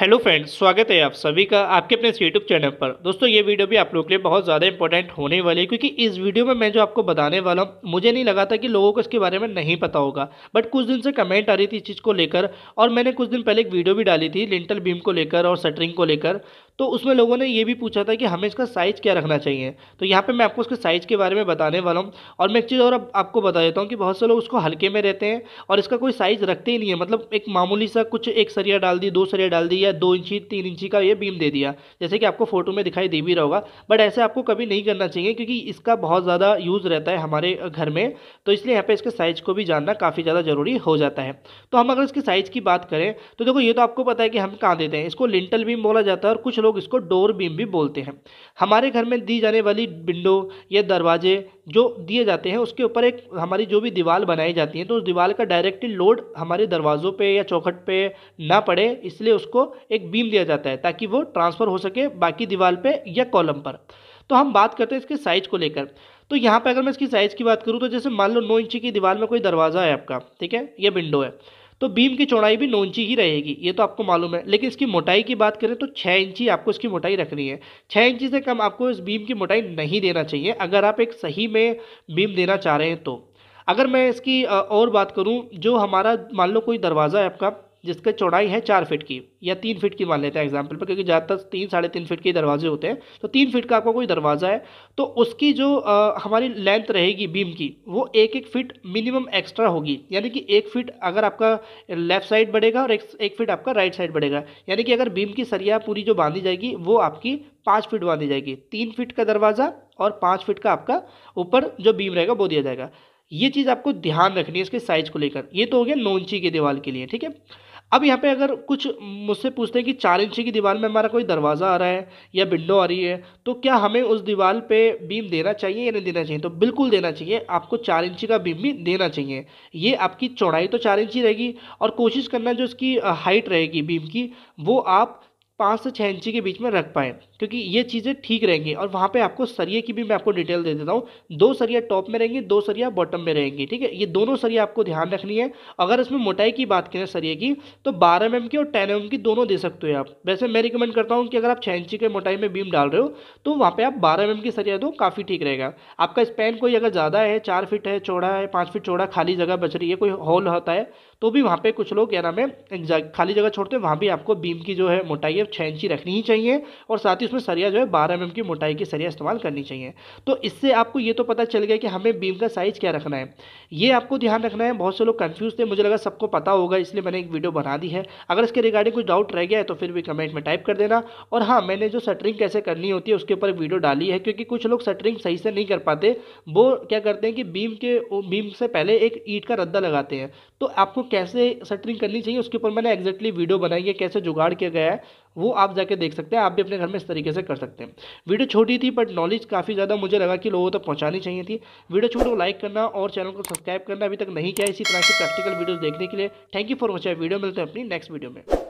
hello friends स्वागत है आप सभी का आपके अपने इस यूट्यूब चैनल पर दोस्तों ये वीडियो भी आप लोग के लिए बहुत ज़्यादा इंपॉर्टेंट होने वाली है क्योंकि इस वीडियो में मैं जो आपको बताने वाला हूँ मुझे नहीं लगा था कि लोगों को इसके बारे में नहीं पता होगा बट कुछ दिन से कमेंट आ रही थी इस चीज़ को लेकर और मैंने कुछ दिन पहले एक वीडियो भी डाली थी लिंटल बीम को लेकर और सटरिंग को लेकर तो उसमें लोगों ने ये भी पूछा था कि हमें इसका साइज़ क्या रखना चाहिए तो यहाँ पर मैं आपको उसके साइज़ के बारे में बताने वाला हूँ और मैं एक चीज़ और अब आपको बता देता हूँ कि बहुत से लोग उसको हल्के में रहते हैं और इसका कोई साइज़ रखते ही नहीं है मतलब एक मामूली सा कुछ एक सरिया डाल दी दो सरिया डाल दी या दो इंची तीन इंची का ये बीम दे दिया जैसे कि आपको फ़ोटो में दिखाई दे भी रहा होगा बट ऐसे आपको कभी नहीं करना चाहिए क्योंकि इसका बहुत ज़्यादा यूज़ रहता है हमारे घर में तो इसलिए यहाँ पर इसके साइज़ को भी जानना काफ़ी ज़्यादा ज़रूरी हो जाता है तो हम अगर इसके साइज़ की बात करें तो देखो ये तो आपको पता है कि हम कहाँ देते हैं इसको लिंटल बीम बोला जाता है और कुछ लोग लोग इसको डोर बीम भी बोलते हैं हमारे घर में दी जाने वाली विंडो या दरवाजे जो दिए जाते हैं उसके ऊपर एक हमारी जो भी दीवार बनाई जाती है तो उस दीवार का डायरेक्टली लोड हमारे दरवाज़ों पे या चौखट पे ना पड़े इसलिए उसको एक बीम दिया जाता है ताकि वो ट्रांसफ़र हो सके बाकी दीवार पर या कॉलम पर तो हम बात करते हैं इसके साइज़ को लेकर तो यहाँ पर अगर मैं इसकी साइज़ की बात करूँ तो जैसे मान लो नौ इंची की दीवार में कोई दरवाज़ा है आपका ठीक है या विंडो है तो बीम की चौड़ाई भी नौ इंची ही रहेगी ये तो आपको मालूम है लेकिन इसकी मोटाई की बात करें तो छः इंची आपको इसकी मोटाई रखनी है छः इंची से कम आपको इस बीम की मोटाई नहीं देना चाहिए अगर आप एक सही में बीम देना चाह रहे हैं तो अगर मैं इसकी और बात करूँ जो हमारा मान लो कोई दरवाज़ा है आपका जिसकी चौड़ाई है चार फिट की या तीन फिट की मान लेते हैं एग्जाम्पल पर क्योंकि ज़्यादातर तीन साढ़े तीन फिट के दरवाजे होते हैं तो तीन फिट का आपका कोई दरवाज़ा है तो उसकी जो आ, हमारी लेंथ रहेगी बीम की वो एक एक फिट मिनिमम एक्स्ट्रा होगी यानी कि एक फिट अगर आपका लेफ्ट साइड बढ़ेगा और एक, एक आपका राइट साइड बढ़ेगा यानी कि अगर बीम की सरिया पूरी जो बांधी जाएगी वो आपकी पाँच फिट बांधी जाएगी तीन फिट का दरवाज़ा और पाँच फिट का आपका ऊपर जो बीम रहेगा वो दिया जाएगा ये चीज़ आपको ध्यान रखनी है इसके साइज़ को लेकर ये तो हो गया इंची की दीवार के लिए ठीक है अब यहाँ पे अगर कुछ मुझसे पूछते हैं कि चार इंची की दीवार में हमारा कोई दरवाज़ा आ रहा है या विंडो आ रही है तो क्या हमें उस दीवार पे बीम देना चाहिए या नहीं देना चाहिए तो बिल्कुल देना चाहिए आपको चार इंची का बीम भी देना चाहिए ये आपकी चौड़ाई तो चार इंची रहेगी और कोशिश करना जो इसकी हाइट रहेगी बीम की वो आप पाँच से छः इंची के बीच में रख पाएँ क्योंकि ये चीज़ें ठीक रहेंगी और वहाँ पे आपको सरिये की भी मैं आपको डिटेल दे देता हूँ दो सरिया टॉप में रहेंगी दो सरिया बॉटम में रहेंगी ठीक है ये दोनों सरिया आपको ध्यान रखनी है अगर इसमें मोटाई की बात करें सरिये की तो बारह एम की और टेन एम की दोनों दे सकते हो आप वैसे मैं रिकमेंड करता हूँ कि अगर आप छः इंची के मोटाई में बीम डाल रहे हो तो वहाँ पर आप बारह एम की सरिया दो काफ़ी ठीक रहेगा आपका स्पेन कोई अगर ज़्यादा है चार फिट है चौड़ा है पाँच फिट चौड़ा खाली जगह बच रही है कोई हॉल होता है तो भी वहाँ पे कुछ लोग क्या नाम है खाली जगह छोड़ते हैं वहाँ भी आपको बीम की जो है मोटाई है छः इंची रखनी ही चाहिए और साथ ही उसमें सरिया जो है बारह एम mm की मोटाई की सरिया इस्तेमाल करनी चाहिए तो इससे आपको ये तो पता चल गया कि हमें बीम का साइज़ क्या रखना है ये आपको ध्यान रखना है बहुत से लोग कन्फ्यूज़ थे मुझे लगा सबको पता होगा इसलिए मैंने एक वीडियो बना दी है अगर इसके रिगार्डिंग कुछ डाउट रह गया है तो फिर भी कमेंट में टाइप कर देना और हाँ मैंने जो सटरिंग कैसे करनी होती है उसके ऊपर वीडियो डाली है क्योंकि कुछ लोग सटरिंग सही से नहीं कर पाते वो क्या करते हैं कि बीम के बीम से पहले एक ईट का रद्दा लगाते हैं तो आपको कैसे सेटरिंग करनी चाहिए उसके ऊपर मैंने एक्जैक्टली वीडियो बनाई है कैसे जुगाड़ किया गया है वो आप जाके देख सकते हैं आप भी अपने घर में इस तरीके से कर सकते हैं वीडियो छोटी थी बट नॉलेज काफ़ी ज़्यादा मुझे लगा कि लोगों तक पहुँचानी चाहिए थी वीडियो छोटे को लाइक करना और चैनल को सब्सक्राइब करना अभी तक नहीं किया इसी तरह की प्रैक्टिकल वीडियोज़ देखने के लिए thank you for watching video मिलते हैं अपनी नेक्स्ट वीडियो में